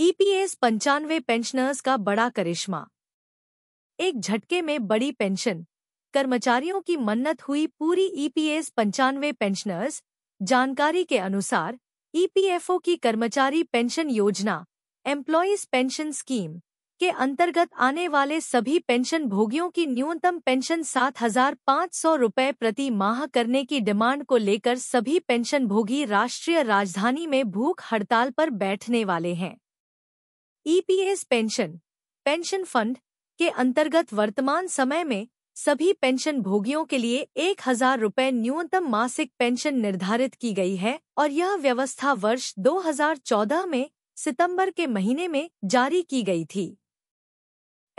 EPS e पंचानवे pensioners का बड़ा करिश्मा एक झटके में बड़ी पेंशन कर्मचारियों की मन्नत हुई पूरी ईपीएस e पंचानवे पेंशनर्स जानकारी के अनुसार ईपीएफओ e की कर्मचारी पेंशन योजना एम्प्लॉयज पेंशन स्कीम के अंतर्गत आने वाले सभी पेंशन भोगियों की न्यूनतम पेंशन सात हजार पाँच सौ रुपये प्रति माह करने की डिमांड को लेकर सभी पेंशन भोगी राष्ट्रीय राजधानी में भूख हड़ताल पर बैठने वाले हैं ईपीएस पेंशन पेंशन फंड के अंतर्गत वर्तमान समय में सभी पेंशन भोगियों के लिए एक हजार रुपये न्यूनतम मासिक पेंशन निर्धारित की गई है और यह व्यवस्था वर्ष 2014 में सितंबर के महीने में जारी की गई थी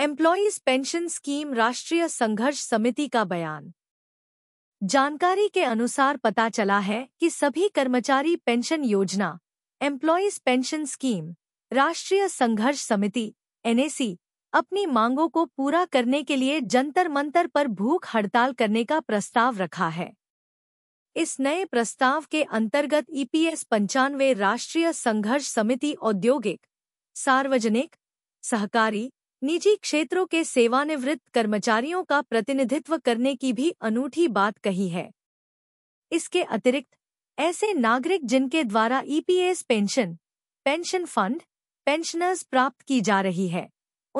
एम्प्लॉयज पेंशन स्कीम राष्ट्रीय संघर्ष समिति का बयान जानकारी के अनुसार पता चला है कि सभी कर्मचारी पेंशन योजना एम्प्लॉज पेंशन स्कीम राष्ट्रीय संघर्ष समिति एनएसी अपनी मांगों को पूरा करने के लिए जंतर मंतर पर भूख हड़ताल करने का प्रस्ताव रखा है इस नए प्रस्ताव के अंतर्गत ईपीएस पंचानवे राष्ट्रीय संघर्ष समिति औद्योगिक सार्वजनिक सहकारी निजी क्षेत्रों के सेवानिवृत्त कर्मचारियों का प्रतिनिधित्व करने की भी अनूठी बात कही है इसके अतिरिक्त ऐसे नागरिक जिनके द्वारा EPS pension pension fund pensioners प्राप्त की जा रही है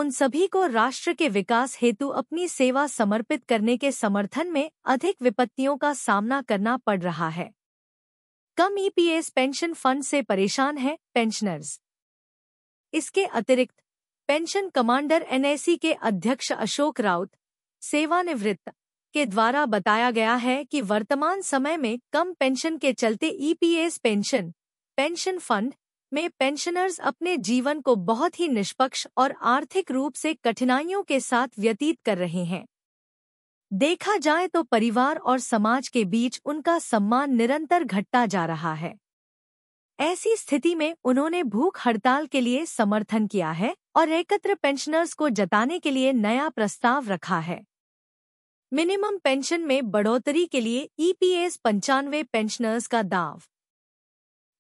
उन सभी को राष्ट्र के विकास हेतु अपनी सेवा समर्पित करने के समर्थन में अधिक विपत्तियों का सामना करना पड़ रहा है कम ईपीएस पेंशन फंड से परेशान है पेंशनर्स इसके अतिरिक्त पेंशन कमांडर एनएसी के अध्यक्ष अशोक राउत सेवानिवृत्त के द्वारा बताया गया है कि वर्तमान समय में कम पेंशन के चलते ईपीएस पेंशन पेंशन फंड में पेंशनर्स अपने जीवन को बहुत ही निष्पक्ष और आर्थिक रूप से कठिनाइयों के साथ व्यतीत कर रहे हैं देखा जाए तो परिवार और समाज के बीच उनका सम्मान निरंतर घटता जा रहा है ऐसी स्थिति में उन्होंने भूख हड़ताल के लिए समर्थन किया है और एकत्र पेंशनर्स को जताने के लिए नया प्रस्ताव रखा है मिनिमम पेंशन में बढ़ोतरी के लिए ईपीएस e पंचानवे पेंशनर्स का दाव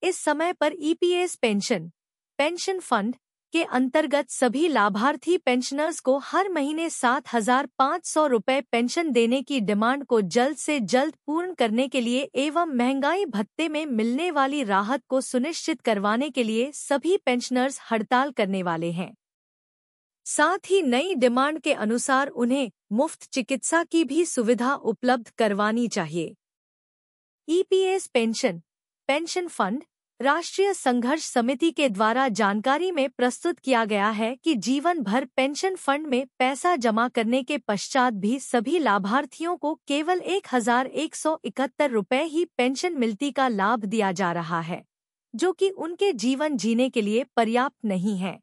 इस समय पर ईपीएस पेंशन पेंशन फंड के अंतर्गत सभी लाभार्थी पेंशनर्स को हर महीने सात हजार पाँच सौ रुपये पेंशन देने की डिमांड को जल्द से जल्द पूर्ण करने के लिए एवं महंगाई भत्ते में मिलने वाली राहत को सुनिश्चित करवाने के लिए सभी पेंशनर्स हड़ताल करने वाले हैं साथ ही नई डिमांड के अनुसार उन्हें मुफ्त चिकित्सा की भी सुविधा उपलब्ध करवानी चाहिए EPS e pension pension fund राष्ट्रीय संघर्ष समिति के द्वारा जानकारी में प्रस्तुत किया गया है कि जीवन भर पेंशन फंड में पैसा जमा करने के पश्चात भी सभी लाभार्थियों को केवल एक हजार एक सौ इकहत्तर रुपये ही पेंशन मिलती का लाभ दिया जा रहा है जो कि उनके जीवन जीने के लिए पर्याप्त नहीं है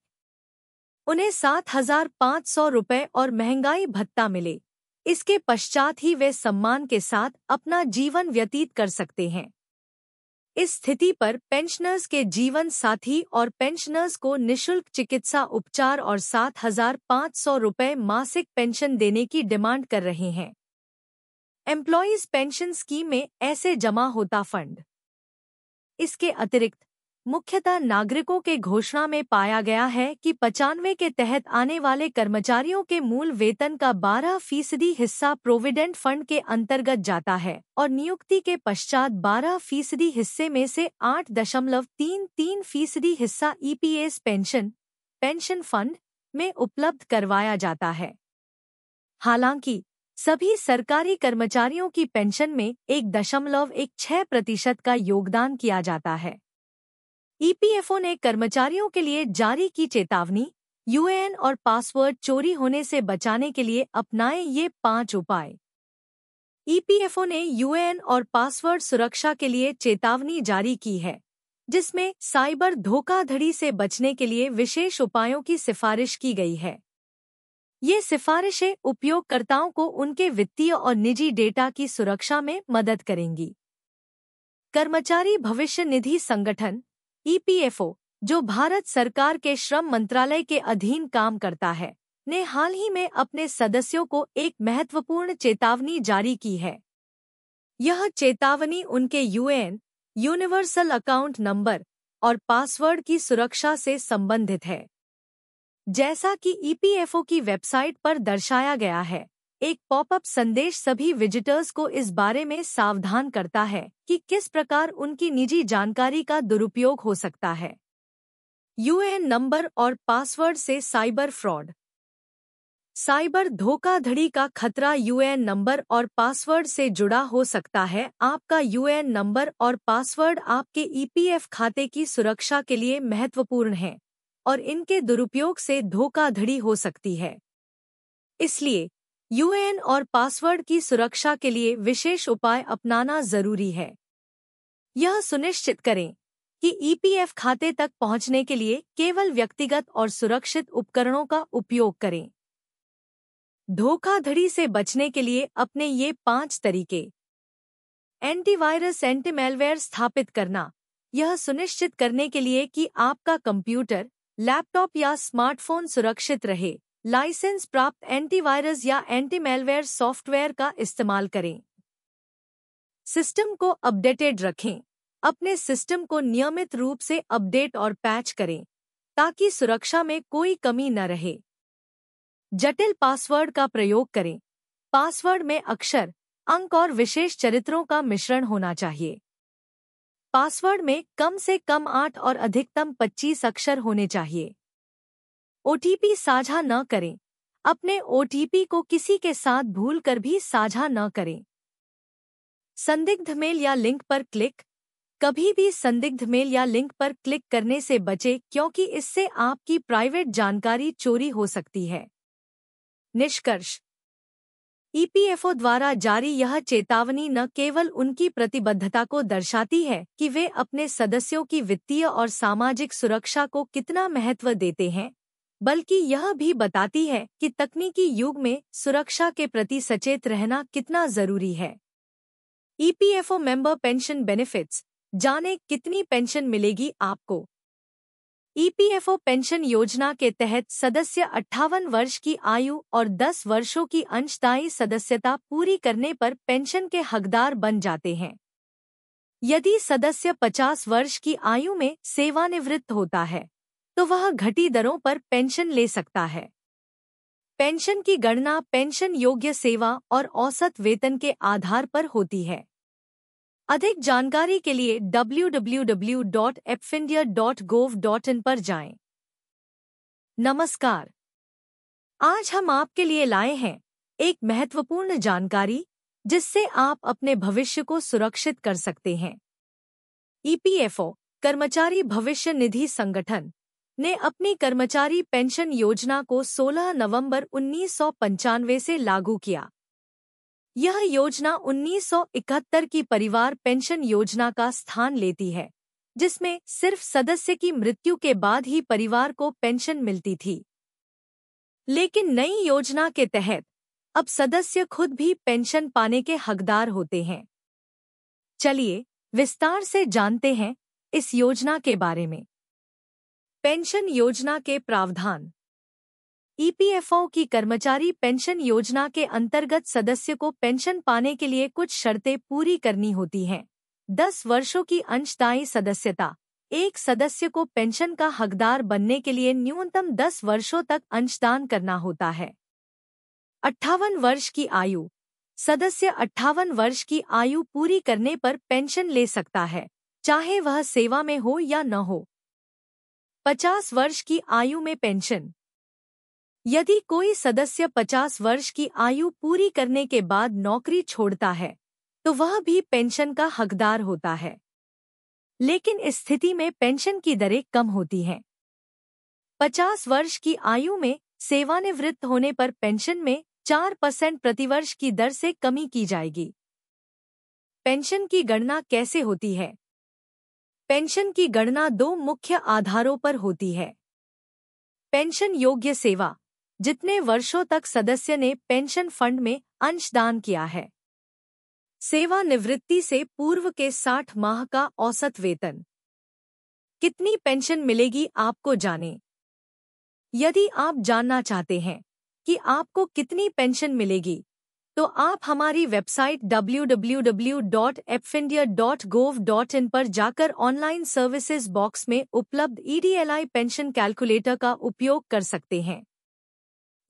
उन्हें सात हजार पाँच सौ रुपये और महंगाई भत्ता मिले इसके पश्चात ही वे सम्मान के साथ अपना जीवन व्यतीत कर सकते हैं इस स्थिति पर पेंशनर्स के जीवन साथी और पेंशनर्स को निशुल्क चिकित्सा उपचार और सात हजार पाँच सौ रुपये मासिक पेंशन देने की डिमांड कर रहे हैं एम्प्लॉयज पेंशन स्कीम में ऐसे जमा होता फंड इसके अतिरिक्त मुख्यतः नागरिकों के घोषणा में पाया गया है कि पचानवे के तहत आने वाले कर्मचारियों के मूल वेतन का 12 फीसदी हिस्सा प्रोविडेंट फंड के अंतर्गत जाता है और नियुक्ति के पश्चात 12 फीसदी हिस्से में से 8.33 फीसदी हिस्सा ईपीएस पेंशन पेंशन फंड में उपलब्ध करवाया जाता है हालांकि सभी सरकारी कर्मचारियों की पेंशन में एक दशमलव एक छह प्रतिशत का योगदान किया जाता है ईपीएफओ ने कर्मचारियों के लिए जारी की चेतावनी यूएएन और पासवर्ड चोरी होने से बचाने के लिए अपनाएं ये पांच उपाय ईपीएफओ ने यूएएन और पासवर्ड सुरक्षा के लिए चेतावनी जारी की है जिसमें साइबर धोखाधड़ी से बचने के लिए विशेष उपायों की सिफारिश की गई है ये सिफारिशें उपयोगकर्ताओं को उनके वित्तीय और निजी डेटा की सुरक्षा में मदद करेंगी कर्मचारी भविष्य निधि संगठन ईपीएफओ जो भारत सरकार के श्रम मंत्रालय के अधीन काम करता है ने हाल ही में अपने सदस्यों को एक महत्वपूर्ण चेतावनी जारी की है यह चेतावनी उनके यूएन यूनिवर्सल अकाउंट नंबर और पासवर्ड की सुरक्षा से संबंधित है जैसा कि ईपीएफओ की वेबसाइट पर दर्शाया गया है एक पॉपअप संदेश सभी विजिटर्स को इस बारे में सावधान करता है कि किस प्रकार उनकी निजी जानकारी का दुरुपयोग हो सकता है यूएन नंबर और पासवर्ड से साइबर फ्रॉड साइबर धोखाधड़ी का खतरा यूएन नंबर और पासवर्ड से जुड़ा हो सकता है आपका यूएन नंबर और पासवर्ड आपके ईपीएफ खाते की सुरक्षा के लिए महत्वपूर्ण है और इनके दुरुपयोग से धोखाधड़ी हो सकती है इसलिए यूएन और पासवर्ड की सुरक्षा के लिए विशेष उपाय अपनाना जरूरी है यह सुनिश्चित करें कि ईपीएफ खाते तक पहुंचने के लिए केवल व्यक्तिगत और सुरक्षित उपकरणों का उपयोग करें धोखाधड़ी से बचने के लिए अपने ये पांच तरीके एंटीवायरस एंटीमेलवेयर स्थापित करना यह सुनिश्चित करने के लिए कि आपका कंप्यूटर लैपटॉप या स्मार्टफोन सुरक्षित रहे लाइसेंस प्राप्त एंटीवायरस या एंटी मेलवेयर सॉफ्टवेयर का इस्तेमाल करें सिस्टम को अपडेटेड रखें अपने सिस्टम को नियमित रूप से अपडेट और पैच करें ताकि सुरक्षा में कोई कमी न रहे जटिल पासवर्ड का प्रयोग करें पासवर्ड में अक्षर अंक और विशेष चरित्रों का मिश्रण होना चाहिए पासवर्ड में कम से कम आठ और अधिकतम पच्चीस अक्षर होने चाहिए ओटीपी साझा न करें अपने ओटीपी को किसी के साथ भूल कर भी साझा न करें संदिग्ध मेल या लिंक पर क्लिक कभी भी संदिग्ध मेल या लिंक पर क्लिक करने से बचें क्योंकि इससे आपकी प्राइवेट जानकारी चोरी हो सकती है निष्कर्ष ईपीएफओ e द्वारा जारी यह चेतावनी न केवल उनकी प्रतिबद्धता को दर्शाती है कि वे अपने सदस्यों की वित्तीय और सामाजिक सुरक्षा को कितना महत्व देते हैं बल्कि यह भी बताती है कि तकनीकी युग में सुरक्षा के प्रति सचेत रहना कितना जरूरी है ईपीएफओ मेंबर पेंशन बेनिफिट्स जाने कितनी पेंशन मिलेगी आपको ईपीएफओ e पेंशन योजना के तहत सदस्य अट्ठावन वर्ष की आयु और 10 वर्षों की अंशदायी सदस्यता पूरी करने पर पेंशन के हकदार बन जाते हैं यदि सदस्य 50 वर्ष की आयु में सेवानिवृत्त होता है तो वह घटी दरों पर पेंशन ले सकता है पेंशन की गणना पेंशन योग्य सेवा और औसत वेतन के आधार पर होती है अधिक जानकारी के लिए www.epfindia.gov.in पर जाएं। नमस्कार आज हम आपके लिए लाए हैं एक महत्वपूर्ण जानकारी जिससे आप अपने भविष्य को सुरक्षित कर सकते हैं ईपीएफओ e कर्मचारी भविष्य निधि संगठन ने अपनी कर्मचारी पेंशन योजना को 16 नवंबर उन्नीस से लागू किया यह योजना 1971 की परिवार पेंशन योजना का स्थान लेती है जिसमें सिर्फ सदस्य की मृत्यु के बाद ही परिवार को पेंशन मिलती थी लेकिन नई योजना के तहत अब सदस्य खुद भी पेंशन पाने के हकदार होते हैं चलिए विस्तार से जानते हैं इस योजना के बारे में पेंशन योजना के प्रावधान ईपीएफओ e की कर्मचारी पेंशन योजना के अंतर्गत सदस्य को पेंशन पाने के लिए कुछ शर्तें पूरी करनी होती हैं दस वर्षों की अंशदायी सदस्यता एक सदस्य को पेंशन का हकदार बनने के लिए न्यूनतम दस वर्षों तक अंशदान करना होता है अट्ठावन वर्ष की आयु सदस्य अट्ठावन वर्ष की आयु पूरी करने पर पेंशन ले सकता है चाहे वह सेवा में हो या न हो 50 वर्ष की आयु में पेंशन यदि कोई सदस्य 50 वर्ष की आयु पूरी करने के बाद नौकरी छोड़ता है तो वह भी पेंशन का हकदार होता है लेकिन इस स्थिति में पेंशन की दरें कम होती हैं 50 वर्ष की आयु में सेवानिवृत्त होने पर पेंशन में 4 परसेंट प्रतिवर्ष की दर से कमी की जाएगी पेंशन की गणना कैसे होती है पेंशन की गणना दो मुख्य आधारों पर होती है पेंशन योग्य सेवा जितने वर्षों तक सदस्य ने पेंशन फंड में अंशदान किया है सेवानिवृत्ति से पूर्व के 60 माह का औसत वेतन कितनी पेंशन मिलेगी आपको जाने यदि आप जानना चाहते हैं कि आपको कितनी पेंशन मिलेगी तो आप हमारी वेबसाइट डब्ल्यू पर जाकर ऑनलाइन सर्विसेज बॉक्स में उपलब्ध ईडीएलआई पेंशन कैलकुलेटर का उपयोग कर सकते हैं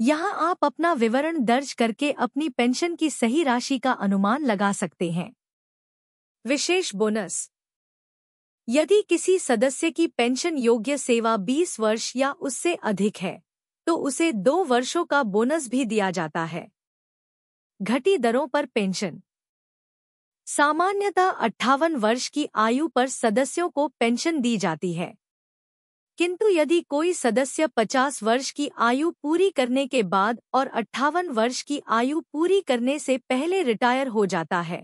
यहाँ आप अपना विवरण दर्ज करके अपनी पेंशन की सही राशि का अनुमान लगा सकते हैं विशेष बोनस यदि किसी सदस्य की पेंशन योग्य सेवा 20 वर्ष या उससे अधिक है तो उसे दो वर्षों का बोनस भी दिया जाता है घटी दरों पर पेंशन सामान्यतः अट्ठावन वर्ष की आयु पर सदस्यों को पेंशन दी जाती है किंतु यदि कोई सदस्य 50 वर्ष की आयु पूरी करने के बाद और अट्ठावन वर्ष की आयु पूरी करने से पहले रिटायर हो जाता है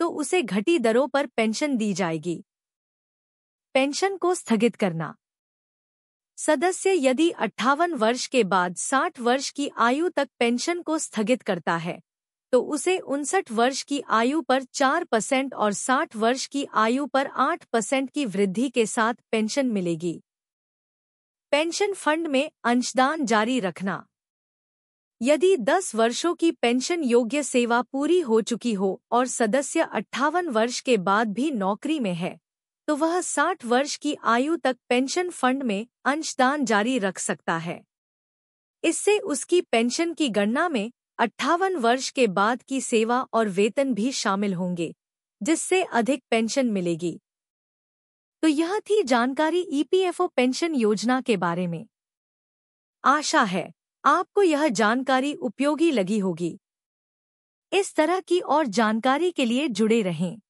तो उसे घटी दरों पर पेंशन दी जाएगी पेंशन को स्थगित करना सदस्य यदि अट्ठावन वर्ष के बाद 60 वर्ष की आयु तक पेंशन को स्थगित करता है तो उसे उनसठ वर्ष की आयु पर चार परसेंट और साठ वर्ष की आयु पर आठ परसेंट की वृद्धि के साथ पेंशन मिलेगी पेंशन फंड में अंशदान जारी रखना यदि 10 वर्षों की पेंशन योग्य सेवा पूरी हो चुकी हो और सदस्य अट्ठावन वर्ष के बाद भी नौकरी में है तो वह 60 वर्ष की आयु तक पेंशन फंड में अंशदान जारी रख सकता है इससे उसकी पेंशन की गणना में अट्ठावन वर्ष के बाद की सेवा और वेतन भी शामिल होंगे जिससे अधिक पेंशन मिलेगी तो यह थी जानकारी ईपीएफओ पेंशन योजना के बारे में आशा है आपको यह जानकारी उपयोगी लगी होगी इस तरह की और जानकारी के लिए जुड़े रहें